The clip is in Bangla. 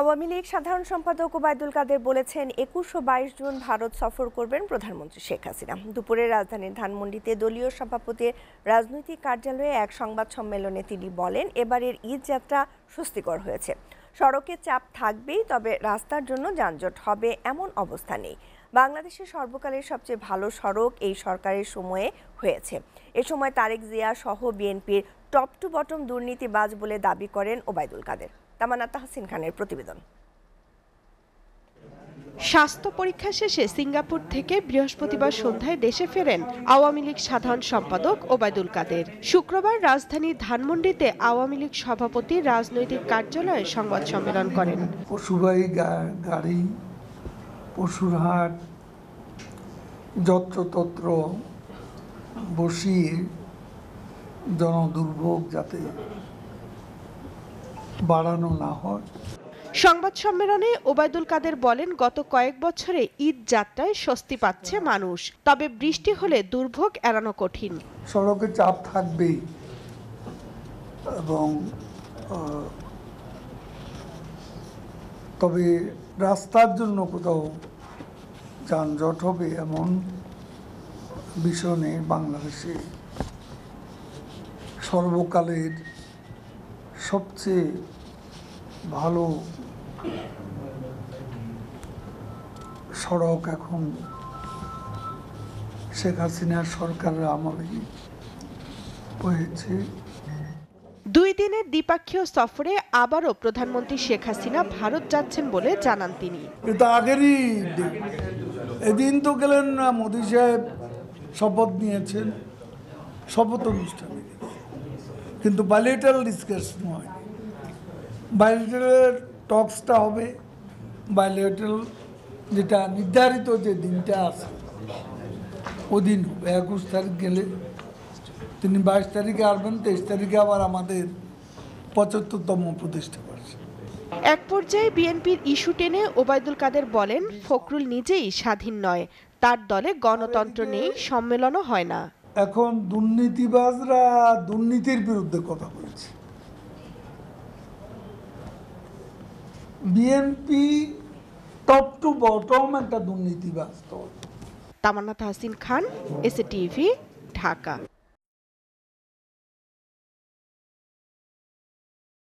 আওয়ামী লীগ সাধারণ সম্পাদক ওবায়দুল কাদের বলেছেন একুশ ও বাইশ জুন ভারত সফর করবেন প্রধানমন্ত্রী শেখ হাসিনা দুপুরে রাজধানীর ধানমন্ডিতে দলীয় সভাপতির রাজনৈতিক কার্যালয়ে এক সংবাদ সম্মেলনে তিনি বলেন এবারের ঈদ যাত্রা স্বস্তিকর হয়েছে সড়কে চাপ থাকবেই তবে রাস্তার জন্য যানজট হবে এমন অবস্থা নেই বাংলাদেশের সর্বকালের সবচেয়ে ভালো সড়ক এই সরকারের সময়ে হয়েছে এ সময় তারেক জিয়া সহ বিএনপির টপ টু বটম দুর্নীতিবাজ বলে দাবি করেন ওবায়দুল কাদের তামানা তাহসিন খানের প্রতিবেদন স্বাস্থ্য পরীক্ষা শেষে সিঙ্গাপুর থেকে বৃহস্পতিবার সন্ধ্যায় দেশে ফেরেন আওয়ামী লীগ সাধারণ সম্পাদক ওবায়দুল কাদের শুক্রবার রাজধানী ধানমন্ডিতে আওয়ামী লীগ সভাপতি রাজনৈতিক কার্যালয়ে সংবাদ সম্মেলন করেন পশুবাহী গাড়ি পশুর হাট যত্রতত্র বসিয়ে জনদুর্ভোগ যাতে বাড়ানো না হয় সংবাদ সম্মেলনে ওবায়দুল কাদের বলেন গত কয়েক বছরে ঈদ যাত্রায় স্বস্তি পাচ্ছে মানুষ তবে বৃষ্টি হলে দুর্ভোগ এড়ানো কঠিন সড়কে চাপ থাকবেই এবং তবে রাস্তার জন্য কোথাও যানজট হবে এমন ভীষণে বাংলাদেশে সর্বকালের সবচেয়ে ভালো সড়ক এখন শেখ হাসিনার সরকারের আমলে হয়েছে দুই দিনের দ্বিপাক্ষীয় সফরে আবারও প্রধানমন্ত্রী শেখ হাসিনা ভারত যাচ্ছেন বলে জানান তিনি আগেরই এদিন তো গেলেন মোদী সাহেব শপথ নিয়েছেন শপথ অনুষ্ঠানে কিন্তু বাইলেটারাল ডিসকাশন হয় বায়োলিটারাল টক্সটা হবে বাইলেটারাল যেটা নির্ধারিত যে দিনটা আছে ওদিন হবে একুশ তারিখ গেলে তিনি বাইশ তারিখে আসবেন তেইশ তারিখে আবার আমাদের পঁচাত্তরতম প্রতিষ্ঠা এক পর্যায়ে বিএনপির ইস্যু টেনে ওবায়দুল কাদের বলেন ফখরুল নিজেই স্বাধীন নয় তার দলে গণতন্ত্র নেই সম্মেলনও হয় না এখন দুর্নীতিবাজরা দুর্নীতির বিরুদ্ধে কথা বলেছে বিএনপি টপ টু বটম একটা দুর্নীতিবাজ তো তামান্নাত হাসিন খান এস টিভি ঢাকা